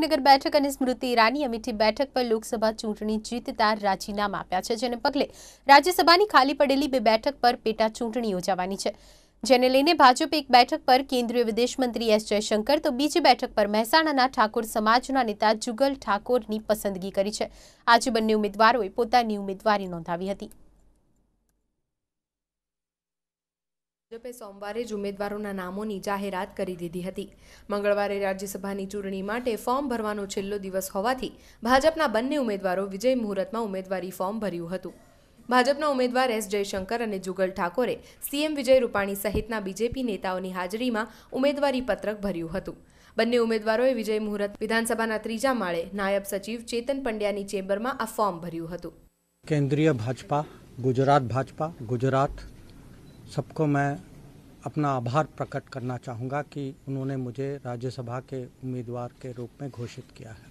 નગર બેઠક અને સ્મૃતિ ઈરાની અમેઠી બેઠક પર લોકસભા ચૂંટણી જીતતા રાજીનામા આપ્યા છે જેને પગલે રાજ્યસભાની ખાલી પડેલી બે બેઠક પર પેટા ચૂંટણી યોજાવાની છે જેને લઈને ભાજપે એક બેઠક પર કેન્દ્રીય વિદેશ મંત્રી એસ જયશંકર તો બીજી બેઠક પર મહેસાણાના ઠાકોર સમાજના નેતા જુગલ ઠાકોરની પસંદગી કરી છે આજે બંને ઉમેદવારોએ પોતાની ઉમેદવારી નોંધાવી હતી ભાજપે સોમવારે જ ઉમેદવારોના નામોની જાહેરાત કરી દીધી હતી મંગળવારે રાજ્યસભાની ચૂંટણી માટે ફોર્મ ભરવાનો છેલ્લો દિવસ હોવાથી ભાજપના બંને ઉમેદવારો વિજય મુહૂર્તમાં ઉમેદવારી ફોર્મ ભર્યું હતું ભાજપના ઉમેદવાર એસ જયશંકર અને જુગલ ઠાકોરે સીએમ વિજય રૂપાણી સહિતના બીજેપી નેતાઓની હાજરીમાં ઉમેદવારી પત્રક ભર્યું હતું બંને ઉમેદવારોએ વિજય મુહૂર્ત વિધાનસભાના ત્રીજા માળે નાયબ સચિવ ચેતન પંડ્યાની ચેમ્બરમાં આ ફોર્મ ભર્યું હતું કેન્દ્રીય ભાજપા ગુજરાત ભાજપા ગુજરાત सबको मैं अपना आभार प्रकट करना चाहूँगा कि उन्होंने मुझे राज्यसभा के उम्मीदवार के रूप में घोषित किया है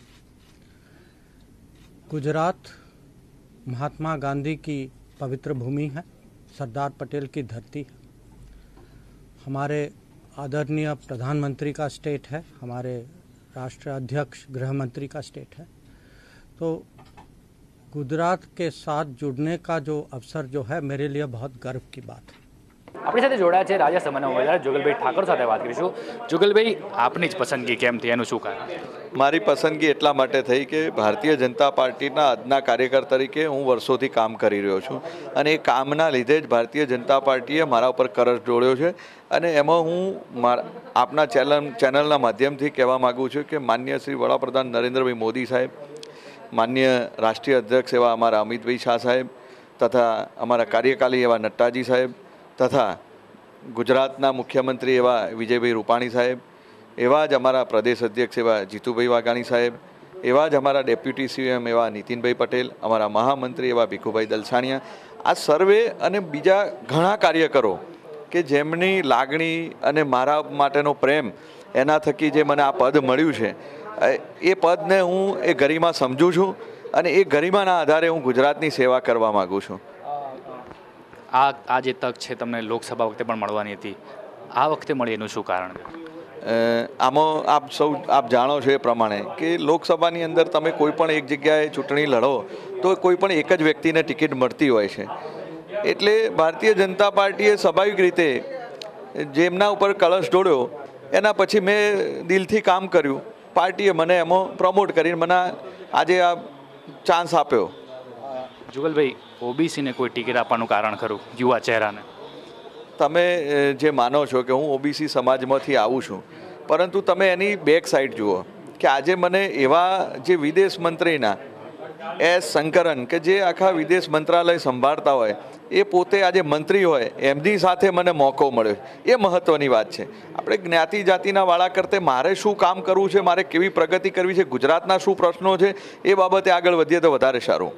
गुजरात महात्मा गांधी की पवित्र भूमि है सरदार पटेल की धरती है हमारे आदरणीय प्रधानमंत्री का स्टेट है हमारे राष्ट्र अध्यक्ष गृह मंत्री का स्टेट है तो गुजरात के साथ जुड़ने का जो अवसर जो है मेरे लिए बहुत गर्व की बात है આપણી સાથે જોડાયા છે રાજા સમાના ઉમેદવાર જુગલભાઈ ઠાકોર સાથે વાત કરીશું જુગલભાઈ આપની જ પસંદગી કેમ થઈ એનું શું કારણ મારી પસંદગી એટલા માટે થઈ કે ભારતીય જનતા પાર્ટીના આજના કાર્યકર તરીકે હું વર્ષોથી કામ કરી રહ્યો છું અને એ કામના લીધે જ ભારતીય જનતા પાર્ટીએ મારા ઉપર કરજ ઢોળ્યો છે અને એમાં હું મારા આપના ચેનલ ચેનલના માધ્યમથી કહેવા માગું છું કે માન્ય શ્રી વડાપ્રધાન નરેન્દ્રભાઈ મોદી સાહેબ માન્ય રાષ્ટ્રીય અધ્યક્ષ એવા અમારા અમિતભાઈ શાહ સાહેબ તથા અમારા કાર્યકાલી એવા નટ્ટાજી સાહેબ તથા ગુજરાતના મુખ્યમંત્રી એવા વિજયભાઈ રૂપાણી સાહેબ એવા જ અમારા પ્રદેશ અધ્યક્ષ એવા જીતુભાઈ વાઘાણી સાહેબ એવા જ અમારા ડેપ્યુટી સીએમ એવા નીતિનભાઈ પટેલ અમારા મહામંત્રી એવા ભીખુભાઈ દલસાણિયા આ સર્વે અને બીજા ઘણા કાર્યકરો કે જેમની લાગણી અને મારા માટેનો પ્રેમ એના થકી જે મને આ પદ મળ્યું છે એ પદને હું એ ગરિમા સમજું છું અને એ ગરિમાના આધારે હું ગુજરાતની સેવા કરવા માગું છું આ આ જે તક છે તમને લોકસભા વખતે પણ મળવાની હતી આ વખતે મળી એનું શું કારણ આમાં આપ સૌ આપ જાણો છો એ પ્રમાણે કે લોકસભાની અંદર તમે કોઈ પણ એક જગ્યાએ ચૂંટણી લડો તો કોઈ પણ એક જ વ્યક્તિને ટિકિટ મળતી હોય છે એટલે ભારતીય જનતા પાર્ટીએ સ્વાભાવિક રીતે જેમના ઉપર કળશ દોડ્યો એના પછી મેં દિલથી કામ કર્યું પાર્ટીએ મને એમાં પ્રમોટ કરીને મને આજે આ ચાન્સ આપ્યો જુગલભાઈ ઓબીસીને કોઈ ટિકિટ આપવાનું કારણ ખરું યુવા ચહેરાને તમે જે માનો છો કે હું ઓબીસી સમાજમાંથી આવું છું પરંતુ તમે એની બેક સાઈડ જુઓ કે આજે મને એવા જે વિદેશ મંત્રીના એસ શંકરન કે જે આખા વિદેશ મંત્રાલય સંભાળતા હોય એ પોતે આજે મંત્રી હોય એમની સાથે મને મોકો મળ્યો એ મહત્ત્વની વાત છે આપણે જ્ઞાતિ જાતિના વાળા કરતે મારે શું કામ કરવું છે મારે કેવી પ્રગતિ કરવી છે ગુજરાતના શું પ્રશ્નો છે એ બાબતે આગળ વધીએ તો વધારે સારું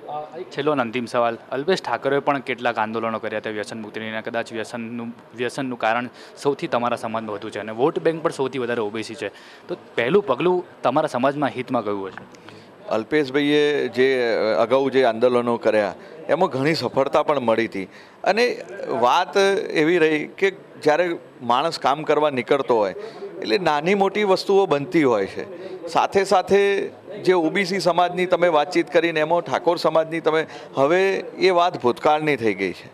છેલ્લો અંતિમ સવાલ અલ્પેશ ઠાકરે પણ કેટલાક આંદોલનો કર્યા હતા વ્યસન મુક્તિના કદાચ વ્યસનનું વ્યસનનું કારણ સૌથી તમારા સમાજમાં વધુ છે અને વોટ બેંક પણ સૌથી વધારે ઓબીસી છે તો પહેલું પગલું તમારા સમાજમાં હિતમાં ગયું હશે અલ્પેશભાઈએ જે અગાઉ જે આંદોલનો કર્યા એમાં ઘણી સફળતા પણ મળી હતી અને વાત એવી રહી કે જ્યારે માણસ કામ કરવા નીકળતો હોય એટલે નાની મોટી વસ્તુઓ બનતી હોય છે સાથે સાથે જે ઓબીસી સમાજની તમે વાતચીત કરીને એમાં ઠાકોર સમાજની તમે હવે એ વાત ભૂતકાળની થઈ ગઈ છે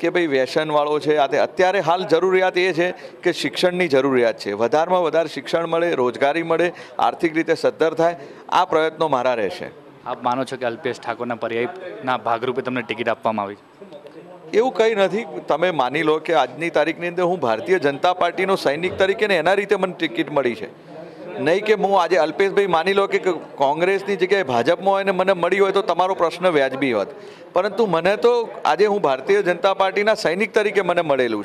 કે ભાઈ વ્યસનવાળો છે આ તે અત્યારે હાલ જરૂરિયાત એ છે કે શિક્ષણની જરૂરિયાત છે વધારમાં વધારે શિક્ષણ મળે રોજગારી મળે આર્થિક રીતે સદ્ધર થાય આ પ્રયત્નો મારા રહેશે આપ માનો છો કે અલ્પેશ ઠાકોરના પર્યાયના ભાગરૂપે તમને ટિકિટ આપવામાં આવી એવું કંઈ નથી તમે માની લો કે આજની તારીખની અંદર હું ભારતીય જનતા પાર્ટીનો સૈનિક તરીકે ને એના રીતે મને ટિકિટ મળી છે નહીં કે હું આજે અલ્પેશભાઈ માની લો કે કોંગ્રેસની જગ્યાએ ભાજપમાં હોય ને મને મળી હોય તો તમારો પ્રશ્ન વ્યાજબી હોત પરંતુ મને તો આજે હું ભારતીય જનતા પાર્ટીના સૈનિક તરીકે મને મળેલું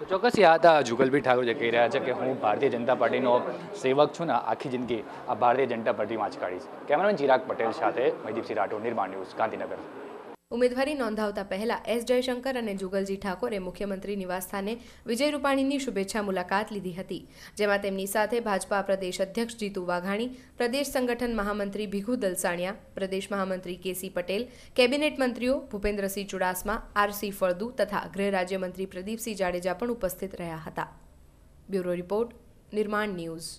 છે ચોક્કસ યાદ આ જુગલભાઈ ઠાકોર જે કહી રહ્યા છે કે હું ભારતીય જનતા પાર્ટીનો સેવક છું ને આખી જિંદગી આ ભારતીય જનતા પાર્ટીમાં જ કાઢીશ કેમેરામેન ચિરાગ પટેલ સાથે મયદીપસિંહ રાઠોડ નિર્માણ ન્યૂઝ ગાંધીનગર ઉમેદવારી નોંધાવતા પહેલા એસ જયશંકર અને જુગલજી ઠાકોરે મુખ્યમંત્રી નિવાસ નિવાસસ્થાને વિજય રૂપાણીની શુભેચ્છા મુલાકાત લીધી હતી જેમાં તેમની સાથે ભાજપા પ્રદેશ અધ્યક્ષ જીતુ વાઘાણી પ્રદેશ સંગઠન મહામંત્રી ભીખુ દલસાણિયા પ્રદેશ મહામંત્રી કેસી પટેલ કેબિનેટ મંત્રીઓ ભૂપેન્દ્રસિંહ ચુડાસમા આરસી ફળદુ તથા ગૃહ રાજ્યમંત્રી પ્રદીપસિંહ જાડેજા પણ ઉપસ્થિત રહ્યા હતા બ્યુરો રિપોર્ટ નિર્માણ ન્યૂઝ